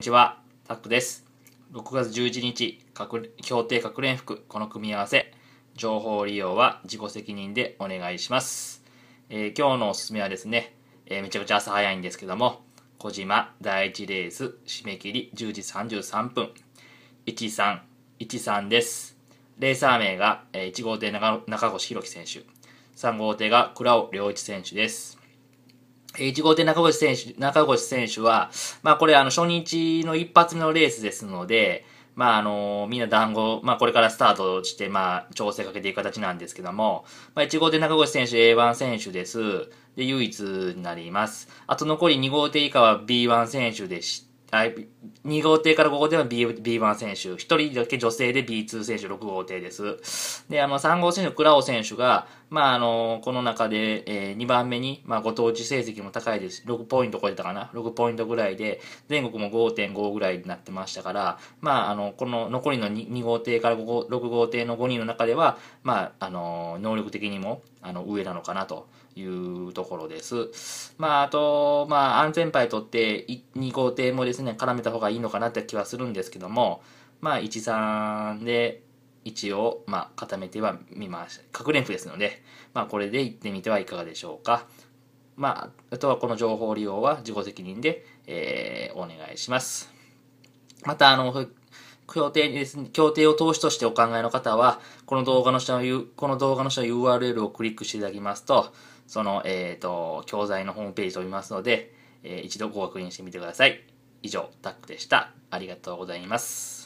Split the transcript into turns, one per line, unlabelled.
こんにちは、タックです。6月11日、協定各連服、この組み合わせ、情報利用は自己責任でお願いします。えー、今日のおすすめはですね、えー、めちゃくちゃ朝早いんですけども、小島第一レース締め切り10時33分、1313です。レーサー名が、えー、1号艇中越弘樹選手、3号艇が倉尾良一選手です。1号艇中越選手、中越選手は、まあこれあの初日の一発目のレースですので、まああの、みんな団子、まあこれからスタートして、まあ調整かけていく形なんですけども、まあ1号艇中越選手 A1 選手です。で、唯一になります。あと残り2号艇以下は B1 選手でして、はい、2号艇から5号艇は B B1 選手、1人だけ女性で B2 選手、6号艇です。で、あの、3号選手、クラオ選手が、まあ、あの、この中で、えー、2番目に、まあ、ご当地成績も高いです6ポイント超えたかな、6ポイントぐらいで、全国も5.5ぐらいになってましたから、まあ、あの、この残りの 2, 2号艇から6号艇の5人の中では、まあ、あの、能力的にも、あの、上なのかなというところです。まあ、あと、まあ、安全牌とって、2号艇もですね、絡めた方がいいのかなって気はするんですけども、まあ、13で、一応、まあ、固めては見ました。れんぼですので、まあ、これで行ってみてはいかがでしょうか。まあ、あとはこの情報利用は自己責任で、えー、お願いします。また、あの、協定です、ね、協定を投資としてお考えの方は、この動画の下の、この動画の下の URL をクリックしていただきますと、その、えっ、ー、と、教材のホームページ飛びますので、えー、一度ご確認してみてください。以上、タックでした。ありがとうございます。